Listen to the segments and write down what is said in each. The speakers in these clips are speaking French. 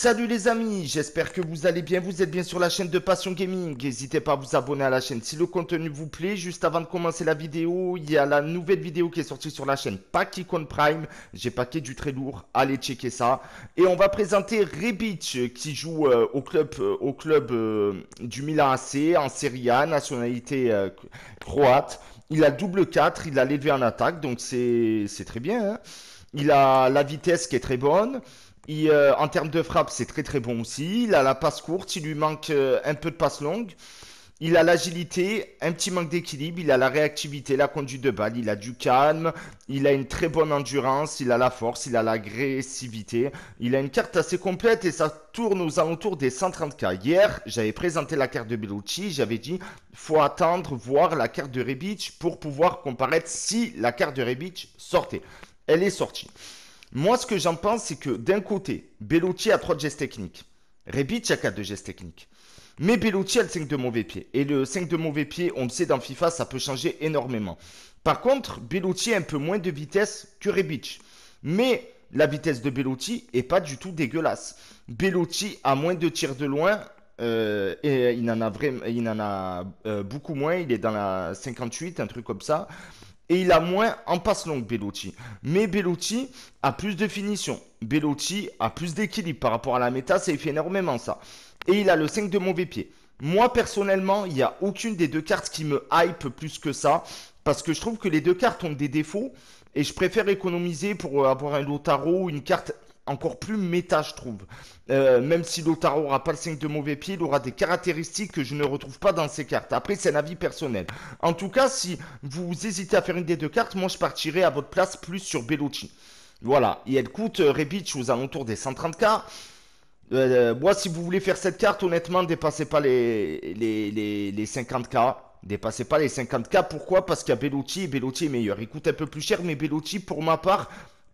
Salut les amis, j'espère que vous allez bien, vous êtes bien sur la chaîne de Passion Gaming, n'hésitez pas à vous abonner à la chaîne si le contenu vous plaît, juste avant de commencer la vidéo, il y a la nouvelle vidéo qui est sortie sur la chaîne Icon Prime, j'ai paquet du très lourd, allez checker ça, et on va présenter Rebic qui joue euh, au club, euh, au club euh, du Milan AC en Serie A, nationalité croate, il a double 4, il a l'élevé en attaque, donc c'est très bien hein il a la vitesse qui est très bonne. Il, euh, en termes de frappe, c'est très très bon aussi. Il a la passe courte, il lui manque euh, un peu de passe longue. Il a l'agilité, un petit manque d'équilibre, il a la réactivité, la conduite de balle, il a du calme, il a une très bonne endurance, il a la force, il a l'agressivité, il a une carte assez complète et ça tourne aux alentours des 130K. Hier, j'avais présenté la carte de Bellucci, j'avais dit, faut attendre, voir la carte de Rebic pour pouvoir comparer si la carte de Rebic sortait elle est sortie. Moi, ce que j'en pense, c'est que d'un côté, Bellotti a trois gestes techniques. Rebic a quatre gestes techniques. Mais Bellotti a le 5 de mauvais pied. Et le 5 de mauvais pied, on le sait dans FIFA, ça peut changer énormément. Par contre, Bellotti a un peu moins de vitesse que Rebic. Mais la vitesse de Bellotti est pas du tout dégueulasse. Bellotti a moins de tirs de loin. Euh, et il en a, il en a euh, beaucoup moins. Il est dans la 58, un truc comme ça et il a moins en passe longue Bellotti. Mais Bellotti a plus de finition. Bellotti a plus d'équilibre par rapport à la méta, ça fait énormément ça. Et il a le 5 de mauvais pied. Moi personnellement, il n'y a aucune des deux cartes qui me hype plus que ça. Parce que je trouve que les deux cartes ont des défauts. Et je préfère économiser pour avoir un Lotaro, une carte encore plus méta, je trouve. Euh, même si Lotaro aura pas le 5 de mauvais pied, il aura des caractéristiques que je ne retrouve pas dans ses cartes. Après, c'est un avis personnel. En tout cas, si vous hésitez à faire une des deux cartes, moi je partirai à votre place plus sur Bellotti. Voilà, et elle coûte Rebitch, Rebic aux alentours des 130k. Euh, moi, si vous voulez faire cette carte, honnêtement, dépassez pas les, les, les, les 50k dépassez pas les 50k. Pourquoi Parce qu'il y a Bellotti et Bellotti est meilleur. Il coûte un peu plus cher, mais Bellotti, pour ma part,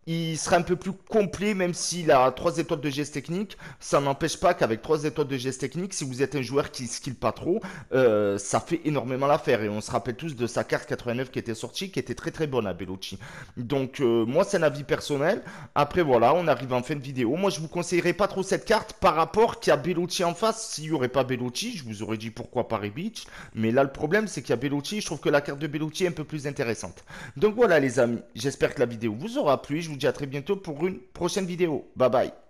il serait un peu plus complet, même s'il a 3 étoiles de gestes techniques, Ça n'empêche pas qu'avec trois étoiles de gestes techniques, si vous êtes un joueur qui skill pas trop, euh, ça fait énormément l'affaire. Et on se rappelle tous de sa carte 89 qui était sortie, qui était très très bonne à Bellucci. Donc euh, moi, c'est un avis personnel. Après voilà, on arrive en fin de vidéo. Moi, je vous conseillerais pas trop cette carte par rapport qu'il y a Bellucci en face. S'il y aurait pas Bellucci, je vous aurais dit pourquoi Paris Beach. Mais là, le problème, c'est qu'il y a Bellucci. Je trouve que la carte de Bellucci est un peu plus intéressante. Donc voilà les amis, j'espère que la vidéo vous aura plu vous dis à très bientôt pour une prochaine vidéo. Bye bye.